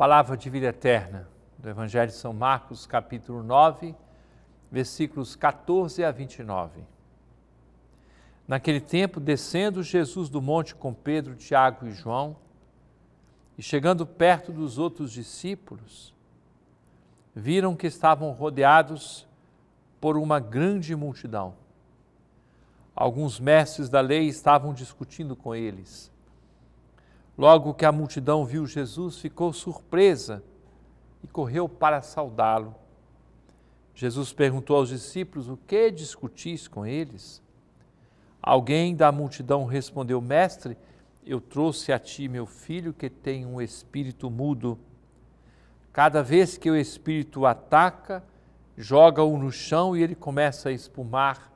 Palavra de vida eterna do Evangelho de São Marcos, capítulo 9, versículos 14 a 29. Naquele tempo, descendo Jesus do monte com Pedro, Tiago e João, e chegando perto dos outros discípulos, viram que estavam rodeados por uma grande multidão. Alguns mestres da lei estavam discutindo com eles Logo que a multidão viu Jesus, ficou surpresa e correu para saudá-lo. Jesus perguntou aos discípulos o que discutis com eles. Alguém da multidão respondeu: Mestre, eu trouxe a ti meu filho que tem um espírito mudo. Cada vez que o espírito o ataca, joga-o no chão e ele começa a espumar,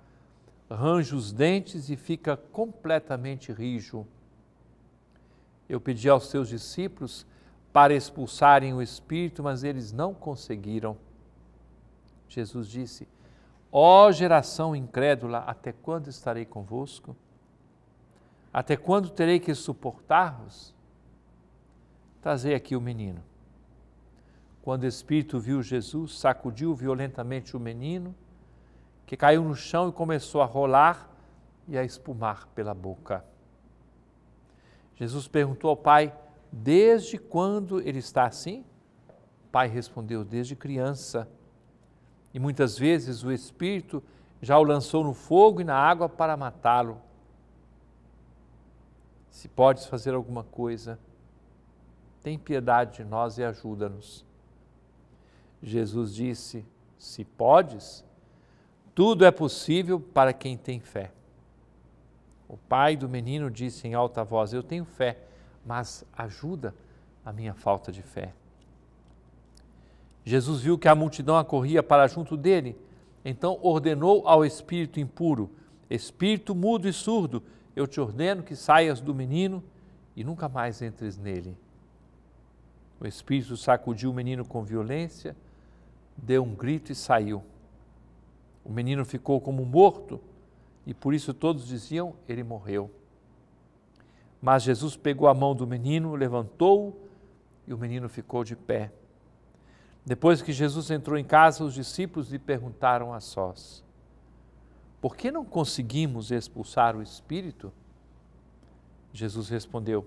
arranja os dentes e fica completamente rijo. Eu pedi aos seus discípulos para expulsarem o espírito, mas eles não conseguiram. Jesus disse: Ó oh, geração incrédula, até quando estarei convosco? Até quando terei que suportar-vos? Trazei aqui o menino. Quando o espírito viu Jesus, sacudiu violentamente o menino, que caiu no chão e começou a rolar e a espumar pela boca. Jesus perguntou ao pai: Desde quando ele está assim? O pai respondeu: Desde criança. E muitas vezes o Espírito já o lançou no fogo e na água para matá-lo. Se podes fazer alguma coisa, tem piedade de nós e ajuda-nos. Jesus disse: Se podes, tudo é possível para quem tem fé. O pai do menino disse em alta voz: Eu tenho fé, mas ajuda a minha falta de fé. Jesus viu que a multidão acorria para junto dele, então ordenou ao espírito impuro: Espírito mudo e surdo, eu te ordeno que saias do menino e nunca mais entres nele. O espírito sacudiu o menino com violência, deu um grito e saiu. O menino ficou como morto e por isso todos diziam: Ele morreu. Mas Jesus pegou a mão do menino, levantou-o e o menino ficou de pé. Depois que Jesus entrou em casa, os discípulos lhe perguntaram a sós: Por que não conseguimos expulsar o espírito? Jesus respondeu: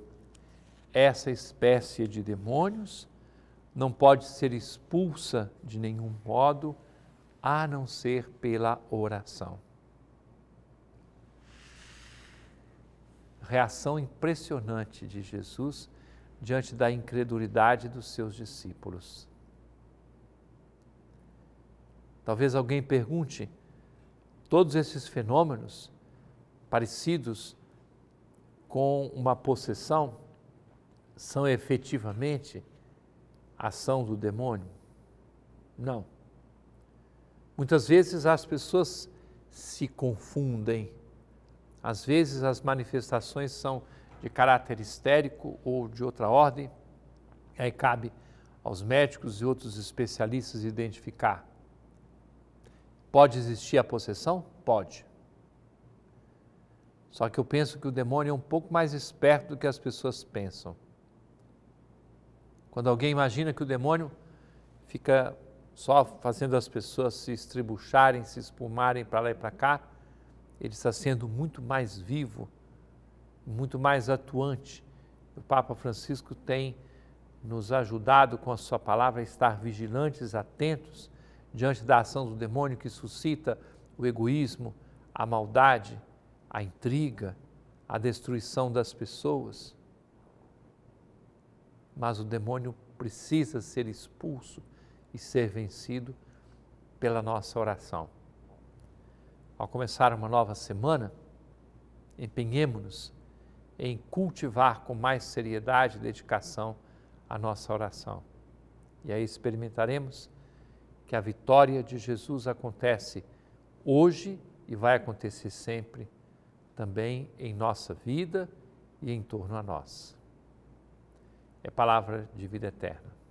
Essa espécie de demônios não pode ser expulsa de nenhum modo a não ser pela oração. reação impressionante de Jesus diante da incredulidade dos seus discípulos. Talvez alguém pergunte: todos esses fenômenos parecidos com uma possessão são efetivamente ação do demônio? Não. Muitas vezes as pessoas se confundem às vezes as manifestações são de caráter histérico ou de outra ordem, aí cabe aos médicos e outros especialistas identificar. Pode existir a possessão? Pode. Só que eu penso que o demônio é um pouco mais esperto do que as pessoas pensam. Quando alguém imagina que o demônio fica só fazendo as pessoas se estribucharem, se espumarem para lá e para cá, ele está sendo muito mais vivo, muito mais atuante. O Papa Francisco tem nos ajudado com a sua palavra a estar vigilantes, atentos diante da ação do demônio que suscita o egoísmo, a maldade, a intriga, a destruição das pessoas. Mas o demônio precisa ser expulso e ser vencido pela nossa oração ao começar uma nova semana, empenhemos-nos em cultivar com mais seriedade e dedicação a nossa oração. E aí experimentaremos que a vitória de Jesus acontece hoje e vai acontecer sempre também em nossa vida e em torno a nós. É palavra de vida eterna.